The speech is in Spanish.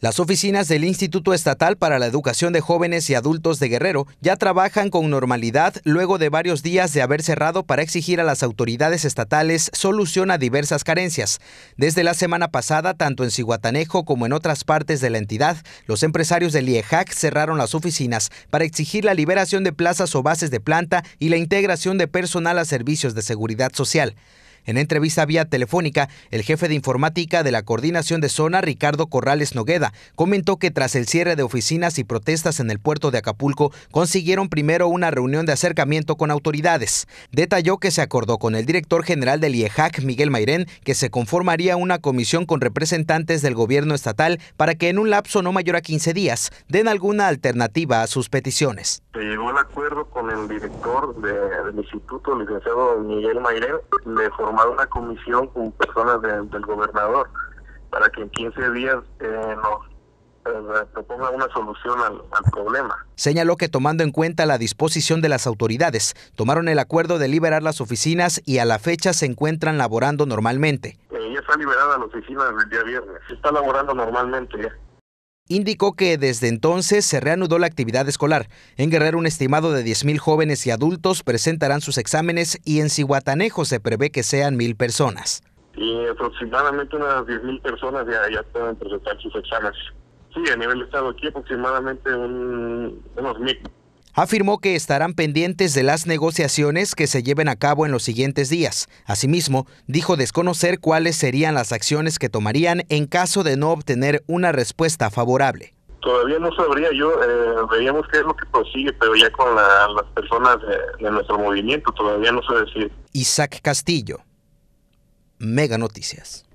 Las oficinas del Instituto Estatal para la Educación de Jóvenes y Adultos de Guerrero ya trabajan con normalidad luego de varios días de haber cerrado para exigir a las autoridades estatales solución a diversas carencias. Desde la semana pasada, tanto en Ciguatanejo como en otras partes de la entidad, los empresarios del IEJAC cerraron las oficinas para exigir la liberación de plazas o bases de planta y la integración de personal a servicios de seguridad social. En entrevista vía telefónica, el jefe de informática de la coordinación de zona, Ricardo Corrales Nogueda, comentó que tras el cierre de oficinas y protestas en el puerto de Acapulco, consiguieron primero una reunión de acercamiento con autoridades. Detalló que se acordó con el director general del IEJAC, Miguel Mairén, que se conformaría una comisión con representantes del gobierno estatal para que en un lapso no mayor a 15 días den alguna alternativa a sus peticiones. Se llegó al acuerdo con el director del instituto, licenciado Miguel de una comisión con personas del gobernador para que en 15 días eh, nos eh, proponga una solución al, problema. Señaló que tomando en cuenta la disposición de las autoridades, tomaron el acuerdo de liberar las oficinas y a la fecha se encuentran laborando normalmente. Eh, ya está liberada la oficina el día viernes, se está laborando normalmente ya indicó que desde entonces se reanudó la actividad escolar. En Guerrero, un estimado de 10.000 jóvenes y adultos presentarán sus exámenes y en Cihuatanejo se prevé que sean 1.000 personas. Y aproximadamente unas 10.000 personas ya, pueden presentar sus exámenes. Sí, a nivel de estado aquí aproximadamente un, unos 1.000 afirmó que estarán pendientes de las negociaciones que se lleven a cabo en los siguientes días. Asimismo, dijo desconocer cuáles serían las acciones que tomarían en caso de no obtener una respuesta favorable. Todavía no sabría yo, eh, veríamos qué es lo que prosigue, pero ya con las personas de, de nuestro movimiento todavía no sé decir. Isaac Castillo, Mega Noticias.